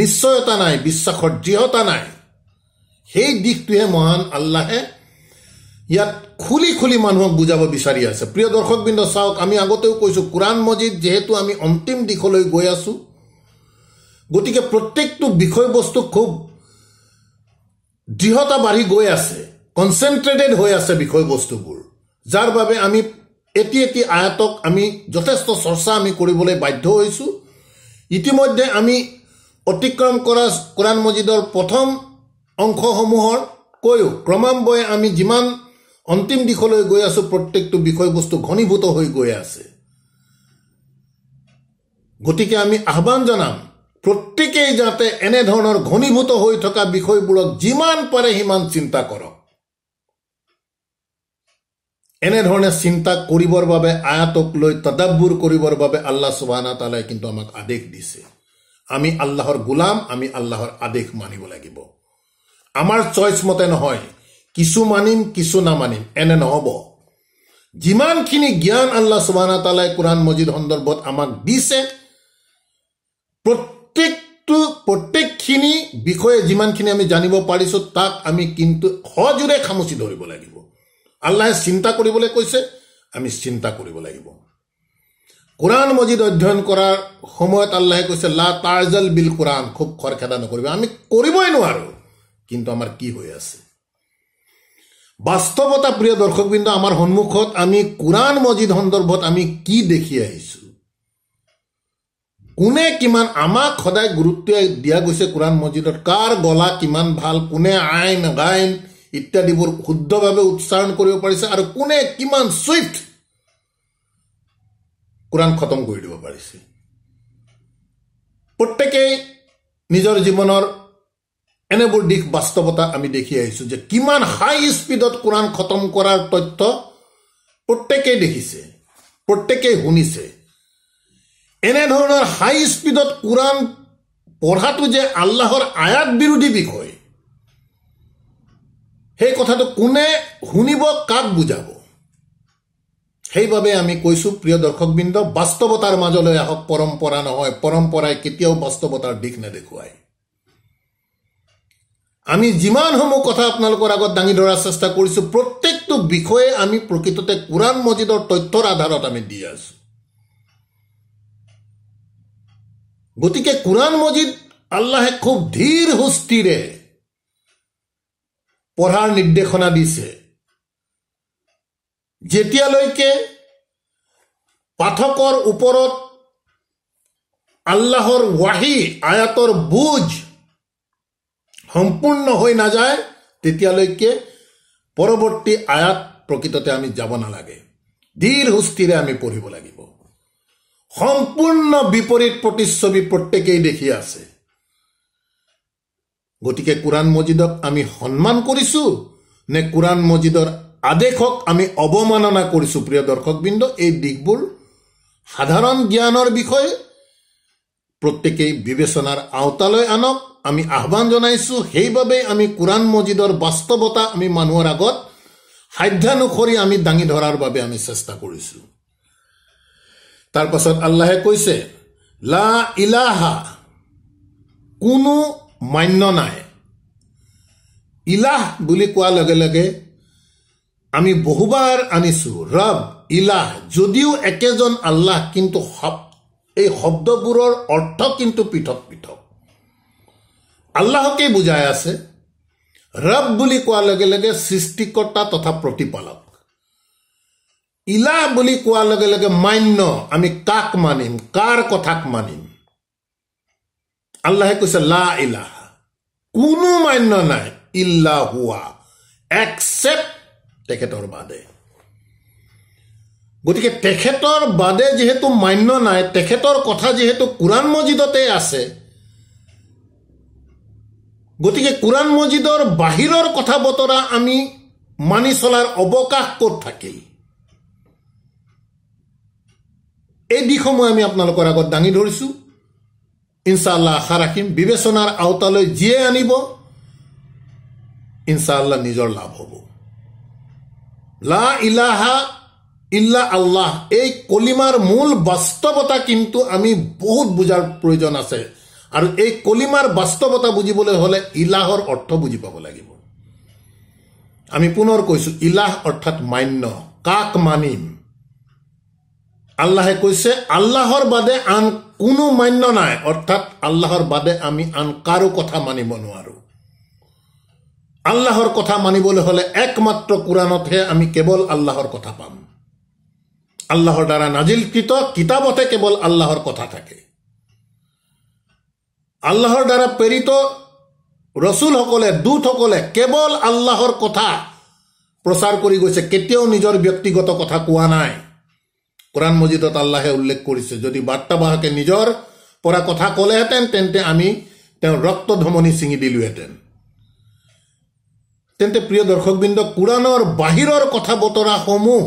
নিশ্চয়তা নাই বিশ্বাসৰ দৃঢ়তা নাই সেই দিশটোহে মহান আল্লাহে ইয়াত খুলি খুলি মানুহক বুজাব বিচাৰি আছে প্ৰিয় দৰ্শকবৃন্দ চাওক আমি আগতেও কৈছোঁ কোৰাণ মজিদ যিহেতু আমি অন্তিম দিশলৈ গৈ আছো গতিকে প্ৰত্যেকটো বিষয়বস্তু খুব দৃঢ়তা বাঢ়ি গৈ আছে কনচেনট্ৰেটেড হৈ আছে বিষয়বস্তুবোৰ যাৰ বাবে আমি এটি এটি আয়াতক আমি যথেষ্ট চৰ্চা আমি কৰিবলৈ বাধ্য হৈছোঁ ইতিমধ্যে আমি অতিক্ৰম কৰা কোৰাণ মজিদৰ প্ৰথম অংশসমূহৰকৈও ক্ৰমান্বয়ে আমি যিমান অন্তিম দিশলৈ গৈ আছো প্ৰত্যেকটো বিষয়বস্তু ঘনীভূত হৈ গৈ আছে গতিকে আমি আহ্বান জনাম প্ৰত্যেকেই যাতে এনেধৰণৰ ঘনীভূত হৈ থকা বিষয়বোৰক যিমান পাৰে সিমান চিন্তা কৰক এনেধৰণে চিন্তা কৰিবৰ বাবে আয়াতক লৈ তদাব্বুৰ কৰিবৰ বাবে আল্লাহ চুবানা তালাই কিন্তু আমাক আদেশ দিছে আমি আল্লাহৰ গোলাম আমি আল্লাহৰ আদেশ মানিব লাগিব আমাৰ চইচ মতে নহয় কিছু মানিম কিছু নামানিম এনে নহ'ব যিমানখিনি জ্ঞান আল্লাহ চুবানা তালাই কোৰাণ মজিদ সন্দৰ্ভত আমাক দিছে প্ৰত্যেকটো প্ৰত্যেকখিনি বিষয়ে যিমানখিনি আমি জানিব পাৰিছোঁ তাক আমি কিন্তু সজোৰে খামুচি ধৰিব লাগিব আল্লাহে চিন্তা কৰিবলৈ কৈছে আমি চিন্তা কৰিব লাগিব কোৰাণ মজিদ অধ্যয়ন কৰাৰ সময়ত আল্লাহে কৈছে লা তাৰজল বিল কোৰাণ খুব খৰখেদা নকৰিব আমি কৰিবই নোৱাৰোঁ কিন্তু আমাৰ কি হৈ আছে বাস্তৱতা প্ৰিয় দৰ্শকবৃন্দ আমাৰ সন্মুখত আমি কোৰাণ মজিদ সন্দৰ্ভত আমি কি দেখি আহিছোঁ কোনে কিমান আমাক সদায় গুৰুত্ব দিয়া গৈছে কোৰাণ মছজিদত কাৰ গলা কিমান ভাল কোনে আইন গাইন ইত্যাদিবোৰ শুদ্ধভাৱে উচ্চাৰণ কৰিব পাৰিছে আৰু কোনে কিমান চুইফ্ট কোৰাণ খতম কৰি দিব পাৰিছে প্ৰত্যেকেই নিজৰ জীৱনৰ এনেবোৰ দিশ বাস্তৱতা আমি দেখি আহিছোঁ যে কিমান হাই স্পীডত কোৰাণ খতম কৰাৰ তথ্য প্ৰত্যেকেই দেখিছে প্ৰত্যেকেই শুনিছে এনেধৰণৰ হাই স্পীডত কোৰাণ পঢ়াটো যে আল্লাহৰ আয়াত বিৰোধী বিষয় সেই কথাটো কোনে শুনিব কাক বুজাব সেইবাবে আমি কৈছোঁ প্ৰিয় দৰ্শকবৃন্দ বাস্তৱতাৰ মাজলৈ আহক পৰম্পৰা নহয় পৰম্পৰাই কেতিয়াও বাস্তৱতাৰ দিশ নেদেখুৱায় আমি যিমানসমূহ কথা আপোনালোকৰ আগত দাঙি ধৰাৰ চেষ্টা কৰিছোঁ প্ৰত্যেকটো বিষয়ে আমি প্ৰকৃততে কোৰাণ মজিদৰ তথ্যৰ আধাৰত আমি দি আছোঁ গতিকে কোরআন মজিদ আল্লাহে খুব ধীর হস্তিরে পঢ়াৰ নিৰ্দেশনা দিছে যেতিয়ালৈকে পাঠকৰ ওপৰত আল্লাহৰ ৱাহি আয়াতৰ বুজ সম্পূৰ্ণ হৈ নাযায় তেতিয়ালৈকে পৰৱৰ্তী আয়াত প্ৰকৃততে আমি যাব নালাগে ধীৰ সুস্থিৰে আমি পঢ়িব লাগিব সম্পূৰ্ণ বিপৰীত প্ৰতিচ্ছবি প্ৰত্যেকেই দেখি আছে গতিকে কোৰাণ মজিদক আমি সন্মান কৰিছো নে কোৰাণ মজিদৰ আদেশক আমি অৱমাননা কৰিছো প্ৰিয় দৰ্শকবৃন্দ এই দিশবোৰ সাধাৰণ জ্ঞানৰ বিষয়ে প্ৰত্যেকেই বিবেচনাৰ আওতালৈ আনক আমি আহ্বান জনাইছো সেইবাবে আমি কোৰাণ মজিদৰ বাস্তৱতা আমি মানুহৰ আগত সাধ্যানুসৰি আমি দাঙি ধৰাৰ বাবে আমি চেষ্টা কৰিছোঁ তাৰ পাছত আল্লাহে কৈছে লা ইলাহা কোনো মান্য নাই ইলাহ বুলি কোৱাৰ লগে লগে আমি বহুবাৰ আনিছোঁ ৰব ইলাহ যদিও একেজন আল্লাহ কিন্তু এই শব্দবোৰৰ অৰ্থ কিন্তু পৃথক পৃথক আল্লাহকেই বুজাই আছে ৰব বুলি কোৱাৰ লগে লগে সৃষ্টিকৰ্তা তথা প্ৰতিপালক ইলা বুলি কোৱাৰ লগে লগে মান্য আমি কাক মানিম কাৰ কথাক মানিম আল্লাহে কৈছে লা ইলাহ কোনো মান্য নাই ইল্লা হোৱা একচেপ্ট তেখেতৰ বাদে গতিকে তেখেতৰ বাদে যিহেতু মান্য নাই তেখেতৰ কথা যিহেতু কোৰাণ মছজিদতে আছে গতিকে কোৰাণ মছজিদৰ বাহিৰৰ কথা বতৰা আমি মানি চলাৰ অৱকাশ ক'ত থাকিল এই দিশসমূহ আমি আপোনালোকৰ আগত দাঙি ধৰিছোঁ ইনশাআল্লাহ আশা ৰাখিম বিবেচনাৰ আওতালৈ যিয়ে আনিব ইনশাআল্লাহ নিজৰ লাভ হ'ব লা ইলাহা ইল্লা আল্লাহ এই কলিমাৰ মূল বাস্তৱতা কিন্তু আমি বহুত বুজাৰ প্ৰয়োজন আছে আৰু এই কলিমাৰ বাস্তৱতা বুজিবলৈ হ'লে ইলাহৰ অৰ্থ বুজি পাব লাগিব আমি পুনৰ কৈছোঁ ইলাহ অৰ্থাৎ মান্য কাক মানিম আল্লাহে কৈছে আল্লাহর বাদে আন কোনো মান্য নাই অৰ্থাৎ আল্লাহৰ বাদে আমি আন কাৰো কথা মানিব নোৱাৰোঁ আল্লাহৰ কথা মানিবলৈ হ'লে একমাত্ৰ কোৰাণতহে আমি কেৱল আল্লাহৰ কথা পাম আল্লাহৰ দ্বাৰা নাজিলকৃত কিতাপতে কেৱল আল্লাহৰ কথা থাকে আল্লাহৰ দ্বাৰা প্ৰেৰিত দূত দূতসকলে কেৱল আল্লাহৰ কথা প্ৰচাৰ কৰি গৈছে কেতিয়াও নিজৰ ব্যক্তিগত কথা কোৱা নাই কোৰআন মজিদত আল্লাহে উল্লেখ কৰিছে যদি বাৰ্তাবাহকে নিজৰ পৰা কথা ক'লেহেঁতেন তেন্তে আমি ৰক্ত ধমনি ছিঙি দিলোহেঁতেন তেন্তে প্ৰিয় দৰ্শকবৃন্দ কোৰআনেৰ বাহিৰৰ কথা বতৰাসমূহ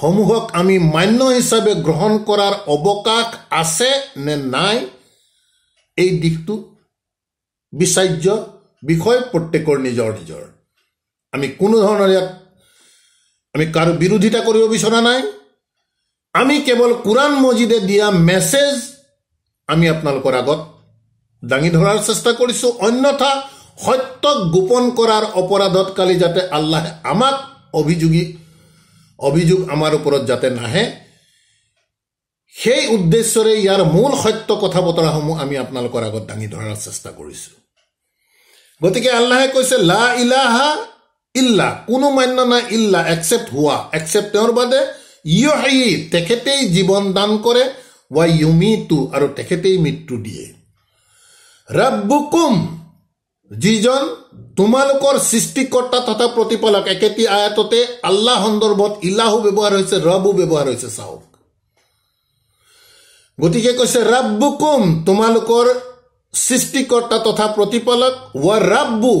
সমূহক আমি মান্য হিচাপে গ্ৰহণ কৰাৰ অৱকাশ আছে নে নাই এই দিশটো বিচাৰ্য বিষয় প্ৰত্যেকৰ নিজৰ নিজৰ আমি কোনো ধৰণৰ ইয়াত আমি কারো বিরোধিতা করিব বিচরা নাই আমি কেবল কোরআন মজিদে দিয়া মেসেজ আমি আপনার আগত দাঙি ধরার চেষ্টা করছো অন্যথা সত্য গোপন করার অপরাধত কালি যাতে আল্লাহ আমাক অভিযোগী অভিযোগ আমার উপর যাতে নাহে সেই উদ্দেশ্যরে ইয়ার মূল সত্য কথা বতরা সমূহ আমি আপনার আগত দাঙি ধরার চেষ্টা করছো গতি আল্লাহে কৈছে লা ইলাহা ইল্লা কোনো মান্য নাই ইল্লা একচেপ্ট হোৱা একচেপ্ট তেওঁৰ বাদে ইয়ী তেখেতেই জীৱন দান কৰে ৱাই ইউমি টু আৰু তেখেতেই মৃত্যু দিয়ে ৰবুকুম যিজন তোমালোকৰ সৃষ্টিকৰ্তা তথা প্ৰতিপালক একেটি আয়াততে আল্লাহ সন্দৰ্ভত ইলাহো ব্যৱহাৰ হৈছে ৰবো ব্যৱহাৰ হৈছে চাওক গতিকে কৈছে ৰবুকুম তোমালোকৰ সৃষ্টিকৰ্তা তথা প্ৰতিপালক ৱা ৰাব্বু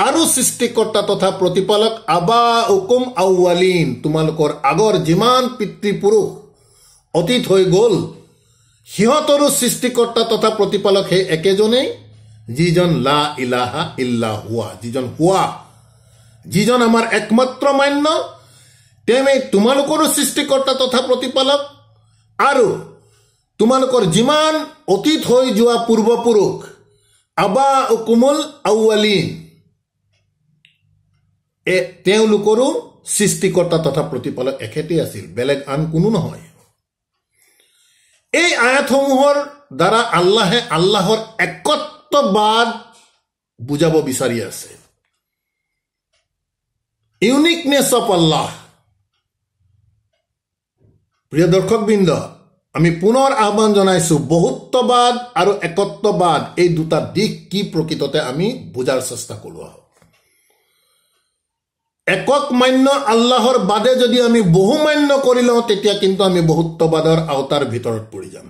আৰু সৃষ্টিকৰ্তা তথা প্ৰতিপালক আবা উকুম আউৱালিন তোমালোকৰ আগৰ যিমান পিতৃ পুৰুষ অতীত হৈ গ'ল সিহঁতৰো সৃষ্টিকৰ্তা তথা প্ৰতিপালক সেই একেজনেই যিজন লা ইলাহা ইল্লা হোৱা যিজন হোৱা যিজন আমাৰ একমাত্ৰ মান্য তেমেই তোমালোকৰো সৃষ্টিকৰ্তা তথা প্ৰতিপালক আৰু তোমালোকৰ যিমান অতীত হৈ যোৱা পূৰ্বপুৰুষ আবা উকুমুল আউৱালিন এ তেওঁলোকৰো সৃষ্টিকৰ্তা তথা প্ৰতিপালক এখেতেই আছিল বেলেগ আন কোনো নহয় এই আয়াতসমূহৰ দ্বাৰা আল্লাহে আল্লাহৰ একত্ববাদ বুজাব বিচাৰি আছে ইউনিকনেছ অফ আল্লাহ প্ৰিয় দৰ্শকবৃন্দ আমি পুনৰ আহ্বান জনাইছোঁ বহুত্ববাদ আৰু একত্ববাদ এই দুটা দিশ কি প্ৰকৃততে আমি বুজাৰ চেষ্টা কৰোঁ একক মান্য আল্লাহৰ বাদে যদি আমি বহু মান্য কৰি লওঁ তেতিয়া কিন্তু আমি বহুত্ববাদৰ আওতাৰ ভিতৰত পৰি যাম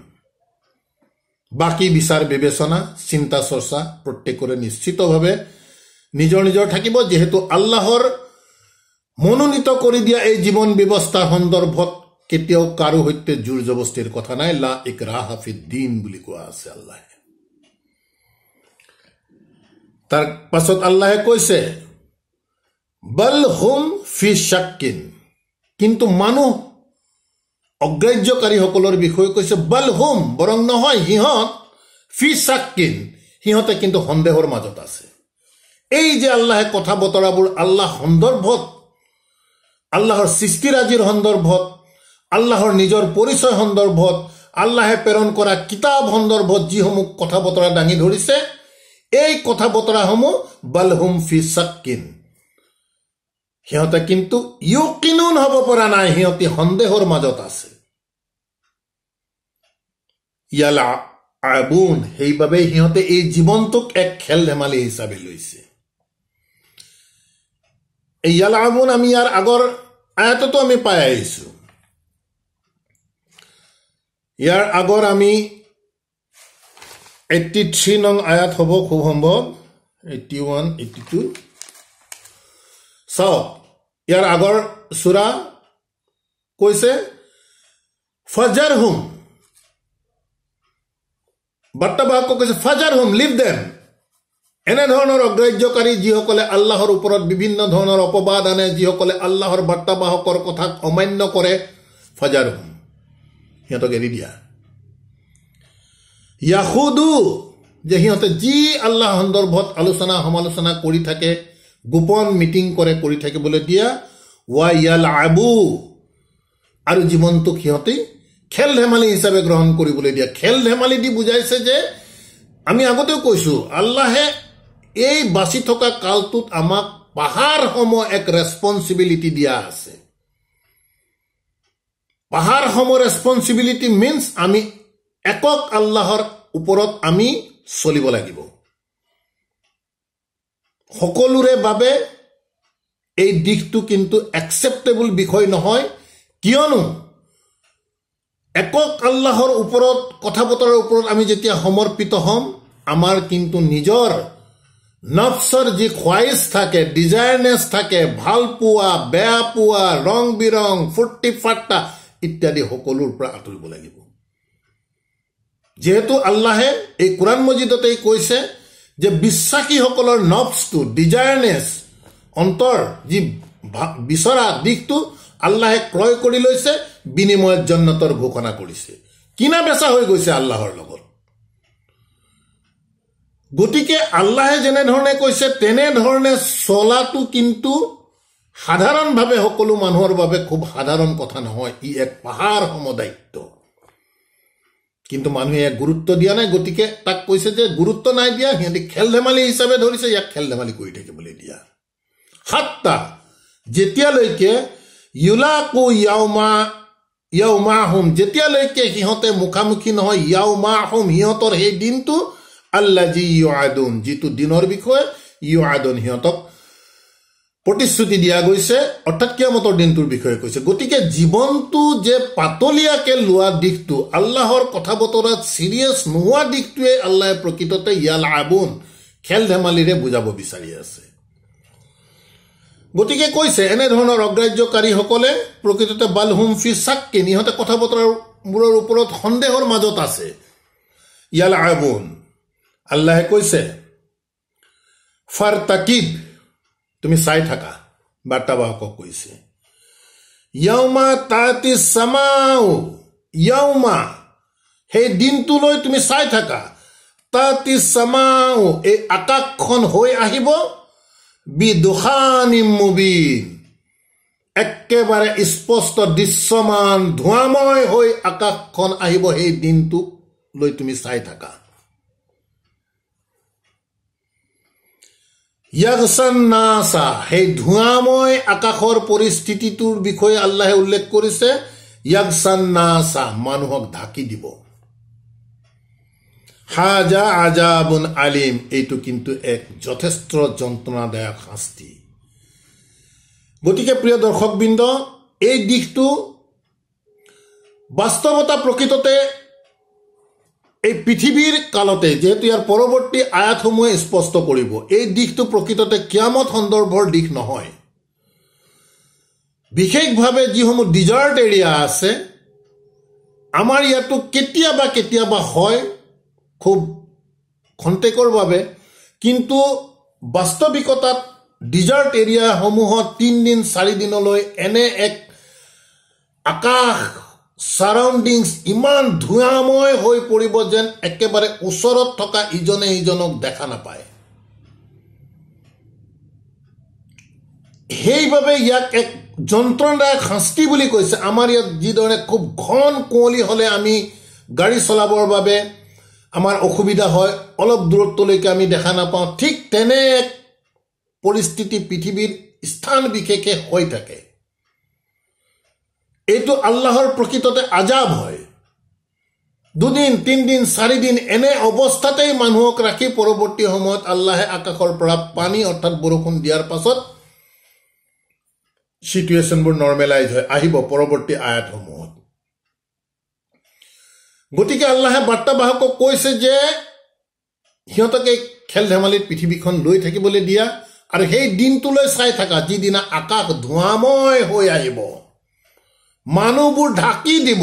বাকী বিচাৰ বিবেচনা চিন্তা চৰ্চা প্ৰত্যেকৰে নিশ্চিতভাৱে নিজৰ নিজৰ থাকিব যিহেতু আল্লাহৰ মনোনীত কৰি দিয়া এই জীৱন ব্যৱস্থা সন্দৰ্ভত কেতিয়াও কাৰো সৈতে জোৰ জবস্তিৰ কথা নাই লা ইকৰাহ হাফিদ্দিন বুলি কোৱা আছে আল্লাহে তাৰ পাছত আল্লাহে কৈছে বল হুম ফি শাকিন কিন্তু মানুহ অগ্ৰাহ্যকাৰীসকলৰ বিষয়ে কৈছে বল হুম বৰং নহয় সিহঁত ফি শাকিন সিহঁতে কিন্তু সন্দেহৰ মাজত আছে এই যে আল্লাহে কথা বতৰাবোৰ আল্লাহ সন্দৰ্ভত আল্লাহৰ সৃষ্টিৰাজিৰ সন্দৰ্ভত আল্লাহৰ নিজৰ পৰিচয় সন্দৰ্ভত আল্লাহে প্ৰেৰণ কৰা কিতাপ সন্দৰ্ভত যিসমূহ কথা বতৰা দাঙি ধৰিছে এই কথা বতৰাসমূহ বালহুম ফি চাক্কিন সিহঁতে কিন্তু ইউ কিনো হ'ব পৰা নাই সিহঁতি সন্দেহৰ মাজত আছে ইয়ালা আবুন সেইবাবে সিহঁতে এই জীৱনটোক এক খেল ধেমালি হিচাপে লৈছে এই ইয়াল আমি ইয়াৰ আগৰ আয়াততো আমি পাই আহিছোঁ ইয়াৰ আগৰ আমি এইটি থ্ৰী নং আয়াত হ'ব খুব সম্ভৱ এইটি ওৱান এইটি টু চাওক ইয়াৰ আগৰ চূড়া কৈছে ফজাৰ হুম বাৰ্তাবাহকক কৈছে ফাজাৰ হুম লিভ দেম এনেধৰণৰ অগ্ৰাহ্যকাৰী যিসকলে আল্লাহৰ ওপৰত বিভিন্ন ধৰণৰ অপবাদ আনে যিসকলে আল্লাহৰ বাৰ্তাবাহকৰ কথাক অমান্য কৰে ফাজাৰ হুম সিহঁতক এৰি দিয়া য়াহুদু যে সিহঁতে যি আল্লাহ সন্দৰ্ভত আলোচনা সমালোচনা কৰি থাকে গোপন মিটিং করে করে থাকি বলে দিয়া ওয়া ইয়াল আবু আর জীবনটুক সিহতে খেল ধেমালি হিসাবে গ্রহণ করবলে দিয়া খেল ধেমালি দি বুঝাইছে যে আমি আগতেও কৈছো আল্লাহে এই বাছি থকা কালটুত আমাক পাহাড় সম এক রেসপন্সিবিলিটি দিয়া আছে পাহাড় সম রেসপন্সিবিলিটি মিন্স আমি একক আল্লাহর ওপর আমি চলিব লাগিব সকলোৰে বাবে এই দিশটো কিন্তু একচেপ্টেবল বিষয় নহয় কিয়নো একক আল্লাহৰ ওপৰত কথা বতৰাৰ ওপৰত আমি যেতিয়া সমৰ্পিত হ'ম আমাৰ কিন্তু নিজৰ নফ্চৰ যি খোৱাইছ থাকে ডিজাইনেছ থাকে ভাল পোৱা বেয়া পোৱা ৰং বিৰং ফুটি ফাট্টা ইত্যাদি সকলোৰ পৰা আঁতৰিব লাগিব যিহেতু আল্লাহে এই কোৰাণ মজিদতেই কৈছে যে বিশ্বাসীসকলৰ নভছটো ডিজায়াৰনেছ অন্তৰ যি বিচৰা দিশটো আল্লাহে ক্ৰয় কৰি লৈছে বিনিময়ত জন্নতৰ ঘোষণা কৰিছে কিনা বেচা হৈ গৈছে আল্লাহৰ লগত গতিকে আল্লাহে যেনেধৰণে কৈছে তেনেধৰণে চলাটো কিন্তু সাধাৰণভাৱে সকলো মানুহৰ বাবে খুব সাধাৰণ কথা নহয় ই এক পাহাৰ সমদায়িত্ব কিন্তু মানুহে ইয়াক গুৰুত্ব দিয়া নাই গতিকে তাক কৈছে যে গুৰুত্ব নাই দিয়া সিহঁতি খেল ধেমালি হিচাপে ধৰিছে ইয়াক খেল ধেমালি কৰি থাকিবলৈ দিয়া সাতটা যেতিয়ালৈকে ইউলাকু ইয়াওমা ইয়াও মা আহোম যেতিয়ালৈকে সিহঁতে মুখামুখি নহয় ইয়াও মা আহোম সিহঁতৰ সেই দিনটো আল্লাজি ইয় আদন যিটো দিনৰ বিষয়ে ইয় আদন সিহঁতক প্ৰতিশ্ৰুতি দিয়া গৈছে অৰ্থাৎ কিয় মতৰ দিনটোৰ বিষয়ে কৈছে গতিকে জীৱনটো যে পাতলীয়াকে লোৱা দিশটো আল্লাহৰ কথা বতৰাত চিৰিয়াছ নোহোৱা দিশটোৱে আল্লাহে প্ৰকৃততে ইয়াল আবোন খেল ধেমালিৰে বুজাব বিচাৰি আছে গতিকে কৈছে এনেধৰণৰ অগ্ৰাহ্যকাৰীসকলে প্ৰকৃততে বাল হুম ফি চাককে নিহঁতে কথা বতৰাবোৰৰ ওপৰত সন্দেহৰ মাজত আছে ইয়াল আবোন আল্লাহে কৈছে ফাৰ তাকিব তুমি চাই থাকা বাৰ্তাবাহকক কৈছে য়ৌমা তাতি চামাও য়ৌমা সেই দিনটোলৈ তুমি চাই থাকা তাতি চামাও এই আকাশখন হৈ আহিব বিদোষানী মুবিন একেবাৰে স্পষ্ট দৃশ্যমান ধোঁৱাময় হৈ আকাশখন আহিব সেই দিনটোলৈ তুমি চাই থাকা ইয়াকচান না আছা সেই ধোঁৱাময় আকাশৰ পৰিস্থিতিটোৰ বিষয়ে আল্লাহে উল্লেখ কৰিছে ইয়াকচান না আছা মানুহক ঢাকি দিব হাজা আজাবন আলিম এইটো কিন্তু এক যথেষ্ট যন্ত্ৰণাদায়ক শাস্তি গতিকে প্ৰিয় দৰ্শকবৃন্দ এই দিশটো বাস্তৱতা প্ৰকৃততে এই পৃথিৱীৰ কালতে যিহেতু ইয়াৰ পৰৱৰ্তী আয়াতসমূহে স্পষ্ট কৰিব এই দিশটো প্ৰকৃততে ক্যামত সন্দৰ্ভৰ দিশ নহয় বিশেষভাৱে যিসমূহ ডিজাৰ্ট এৰিয়া আছে আমাৰ ইয়াতো কেতিয়াবা কেতিয়াবা হয় খুব খন্তেকৰ বাবে কিন্তু বাস্তৱিকতাত ডিজাৰ্ট এৰিয়াসমূহত তিনিদিন চাৰিদিনলৈ এনে এক আকাশ ছাৰাউণ্ডিংছ ইমান ধোঁৱাময় হৈ পৰিব যেন একেবাৰে ওচৰত থকা ইজনে সিজনক দেখা নাপায় সেইবাবে ইয়াক এক যন্ত্ৰণাদায়ক শাস্তি বুলি কৈছে আমাৰ ইয়াত যিদৰে খুব ঘন কুঁৱলী হ'লে আমি গাড়ী চলাবৰ বাবে আমাৰ অসুবিধা হয় অলপ দূৰত্বলৈকে আমি দেখা নাপাওঁ ঠিক তেনে এক পৰিস্থিতি পৃথিৱীৰ স্থান বিশেষে হৈ থাকে এইটো আল্লাহৰ প্ৰকৃততে আজাব হয় দুদিন তিনিদিন চাৰিদিন এনে অৱস্থাতেই মানুহক ৰাখি পৰৱৰ্তী সময়ত আল্লাহে আকাশৰ পৰা পানী অৰ্থাৎ বৰষুণ দিয়াৰ পাছত চিটুৱেশ্যনবোৰ নৰ্মেলাইজ হয় আহিব পৰৱৰ্তী আয়াতসমূহত গতিকে আল্লাহে বাৰ্তাবাহকক কৈছে যে সিহঁতক এই খেল ধেমালিত পৃথিৱীখন লৈ থাকিবলৈ দিয়া আৰু সেই দিনটোলৈ চাই থকা যিদিনা আকাশ ধোঁৱাময় হৈ আহিব মানুহবোৰ ঢাকি দিব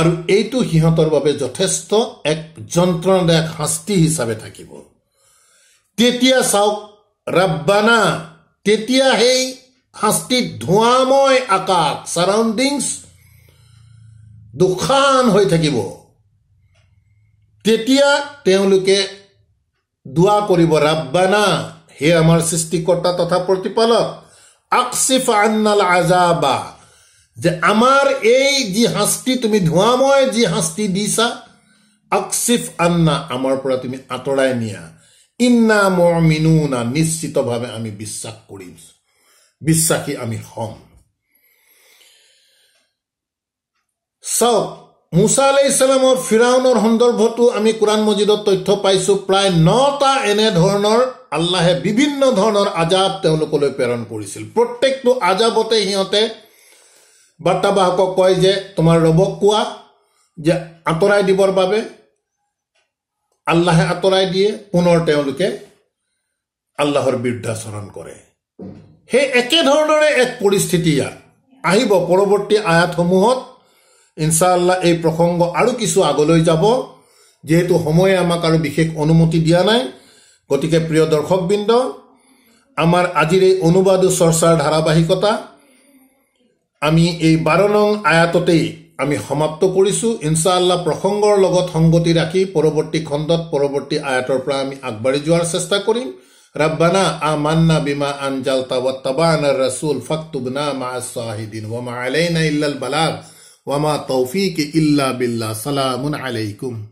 আৰু এইটো সিহঁতৰ বাবে যথেষ্ট এক যন্ত্ৰণাদায়ক শাস্তি হিচাপে থাকিব তেতিয়া চাওক ৰাব্বানা তেতিয়া সেই শাস্তি ধোঁৱাময় আকাশ চাৰাউণ্ডিংছ দুখান হৈ থাকিব তেতিয়া তেওঁলোকে দোৱা কৰিব ৰাব্বানা হে আমাৰ সৃষ্টিকৰ্তা তথা প্ৰতিপালক যে আমার এই যি শাস্তি তুমি ধোঁৱাময় যি শাস্তি দিছা আকসিফ আন্না আমাৰ পৰা তুমি আঁতৰাই নিয়া ইন্না না নিশ্চিতভাৱে আমি বিশ্বাস কৰিম বিশ্বাসী আমি হ'ম চাওক মুছা আলি ফিৰাউনৰ সন্দৰ্ভতো আমি কোৰাণ মজিদত তথ্য পাইছোঁ প্ৰায় নটা এনেধৰণৰ আল্লাহে বিভিন্ন ধৰণৰ আজাব তেওঁলোকলৈ প্ৰেৰণ কৰিছিল প্ৰত্যেকটো আজাবতে সিহঁতে বাৰ্তাবাহকক কয় যে তোমাৰ ৰবক কোৱা যে আঁতৰাই দিবৰ বাবে আল্লাহে আঁতৰাই দিয়ে পুনৰ তেওঁলোকে আল্লাহৰ বৃদ্ধাচৰণ কৰে সেই একেধৰণৰে এক পৰিস্থিতি ইয়াত আহিব পৰৱৰ্তী আয়াতসমূহত ইনশাআল্লাহ এই প্ৰসংগ আৰু কিছু আগলৈ যাব যিহেতু সময়ে আমাক আৰু বিশেষ অনুমতি দিয়া নাই গতিকে প্ৰিয় দৰ্শকবৃন্দ আমাৰ আজিৰ এই অনুবাদ চৰ্চাৰ ধাৰাবাহিকতা আমি এই বাৰ নং আয়াততেই আমি সমাপ্ত কৰিছোঁ ইনছাআল্লাহ প্ৰসংগৰ লগত সংগতি ৰাখি পৰৱৰ্তী খণ্ডত পৰৱৰ্তী আয়াতৰ পৰা আমি আগবাঢ়ি যোৱাৰ চেষ্টা কৰিম ৰব্বানা আ মান্না বিমা আনজাল জাল তাবান ৰছুল ফক্তুবনা মা চাহিদিন ৱমা আলাইনা ইল্লাল বালাগ তৌফিক ইল্লা বিল্লা সালামুন আলাইকুম